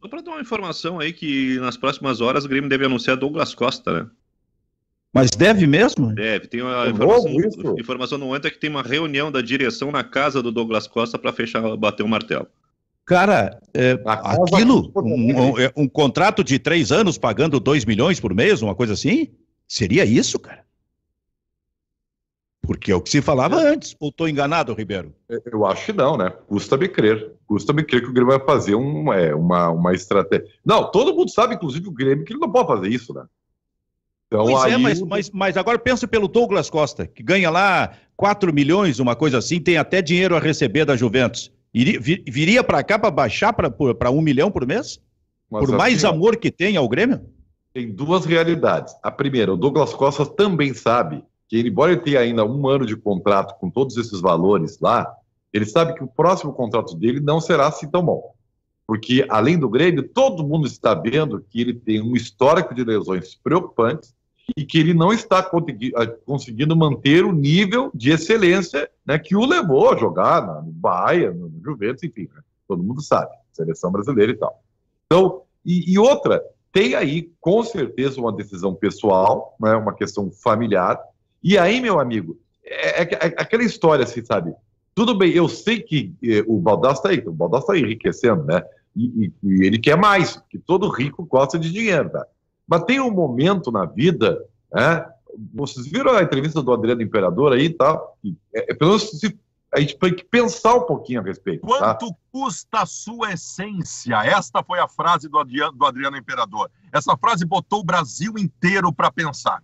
Só para dar uma informação aí que nas próximas horas o Grêmio deve anunciar Douglas Costa, né? Mas deve mesmo? Deve. Tem uma é informação, informação no Anta é que tem uma reunião da direção na casa do Douglas Costa para fechar, bater o martelo. Cara, é, aquilo, um, um, é, um, contrato de três anos pagando 2 milhões por mês, uma coisa assim? Seria isso, cara? Porque é o que se falava é. antes, ou estou enganado, Ribeiro? É, eu acho que não, né? Custa-me crer. Custa-me crer que o Grêmio vai fazer um, é, uma, uma estratégia. Não, todo mundo sabe, inclusive o Grêmio, que ele não pode fazer isso, né? Então, pois é, aí... é, mas, mas, mas, agora pensa pelo Douglas Costa, que ganha lá 4 milhões, uma coisa assim, tem até dinheiro a receber da Juventus. Iria, viria para cá para baixar para 1 um milhão por mês? Mas por assim, mais amor que tem ao Grêmio? Tem duas realidades. A primeira, o Douglas Costa também sabe que ele, embora ele tenha ainda um ano de contrato com todos esses valores lá, ele sabe que o próximo contrato dele não será assim tão bom. Porque, além do Grêmio, todo mundo está vendo que ele tem um histórico de lesões preocupantes e que ele não está ah, conseguindo manter o nível de excelência né, que o levou a jogar no Bahia, no Juventus, enfim, né? todo mundo sabe, seleção brasileira e tal. Então, e, e outra, tem aí com certeza uma decisão pessoal, né, uma questão familiar, e aí, meu amigo, é, é, é aquela história assim, sabe? Tudo bem, eu sei que é, o Baldassi está aí, o Baldassi está enriquecendo, né? E, e, e, ele quer mais, porque todo rico gosta de dinheiro, tá? Mas tem um momento na vida, né? Vocês viram a entrevista do Adriano Imperador aí tá? e tal? É, é, pelo menos se a gente tem que pensar um pouquinho a respeito. Tá? Quanto tá? custa a sua essência? Esta foi a frase do Adriano, do Adriano Imperador. Essa frase botou o Brasil inteiro para pensar.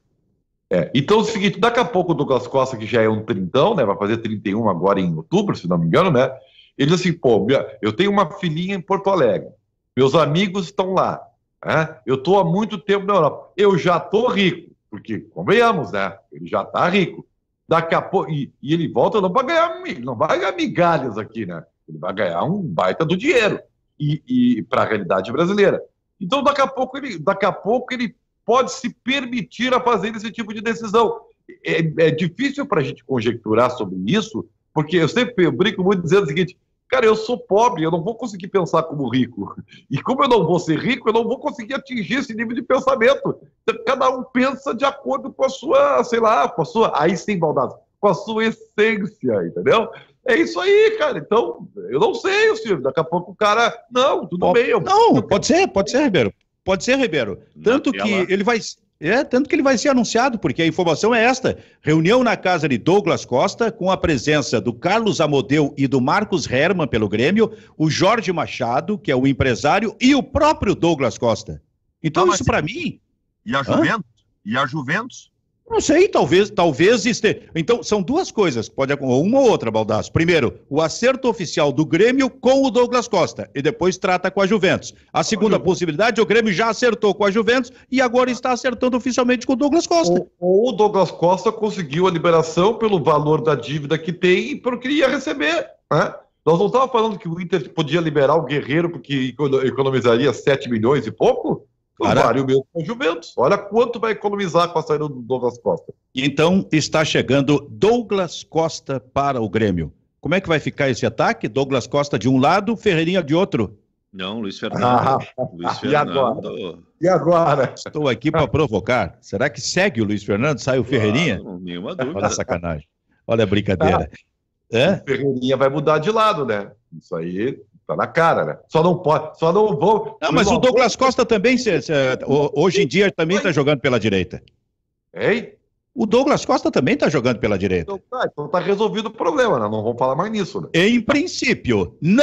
É, então é o seguinte, daqui a pouco o Douglas Costa, que já é um trintão, né, vai fazer 31 agora em outubro, se não me engano, né? Ele diz assim, pô, eu tenho uma filhinha em Porto Alegre, meus amigos estão lá, né? eu estou há muito tempo na Europa, eu já estou rico, porque, convenhamos, né? Ele já está rico. Daqui a pouco, e, e ele volta não vai ganhar, não vai ganhar migalhas aqui, né? Ele vai ganhar um baita do dinheiro e, e para a realidade brasileira. Então, daqui a pouco ele, daqui a pouco ele pode se permitir a fazer esse tipo de decisão. É, é difícil para a gente conjecturar sobre isso, porque eu sempre brinco muito dizendo o seguinte: cara, eu sou pobre, eu não vou conseguir pensar como rico. E como eu não vou ser rico, eu não vou conseguir atingir esse nível de pensamento. Então, cada um pensa de acordo com a sua, sei lá, com a sua, aí sem maldade, com a sua essência, entendeu? É isso aí, cara. Então, eu não sei, Silvio. Daqui a pouco o cara. Não, tudo pode, bem. Eu... Não, pode ser, pode ser, Ribeiro. Pode ser, Ribeiro. Tanto que ele vai. É, tanto que ele vai ser anunciado, porque a informação é esta: reunião na casa de Douglas Costa, com a presença do Carlos Amodeu e do Marcos Herman pelo Grêmio, o Jorge Machado, que é o empresário, e o próprio Douglas Costa. Então, isso para mim. E a Juventus? Hã? E a Juventus? Não sei, talvez, talvez esteja. Então, são duas coisas, pode uma ou outra, Baldasso. Primeiro, o acerto oficial do Grêmio com o Douglas Costa, e depois trata com a Juventus. A segunda possibilidade, o Grêmio já acertou com a Juventus e agora está acertando oficialmente com o Douglas Costa. Ou o Douglas Costa conseguiu a liberação pelo valor da dívida que tem e pelo que ia receber, né? Nós não estávamos falando que o Inter podia liberar o Guerreiro porque economizaria 7 milhões e pouco? Para... o mesmo com é Juventus. Olha quanto vai economizar com a saída do Douglas Costa. Então está chegando Douglas Costa para o Grêmio. Como é que vai ficar esse ataque? Douglas Costa de um lado, Ferreirinha de outro. Não, Luiz ah. Fernando. Ah, Luiz Fernando. E agora? E agora? Estou aqui para provocar. Será que segue o Luiz Fernando? Sai o Ferreirinha? nenhuma dúvida. Olha a sacanagem. Olha a brincadeira. Ah, o Ferreirinha vai mudar de lado, né? Isso aí Tá na cara, né? Só não pode, só não vou. Não, mas o Douglas Costa também, se, se, hoje em dia, também está jogando pela direita. Hein? O Douglas Costa também está jogando pela direita. Então tá, então tá resolvido o problema, né? Não vou falar mais nisso, né? Em princípio, não.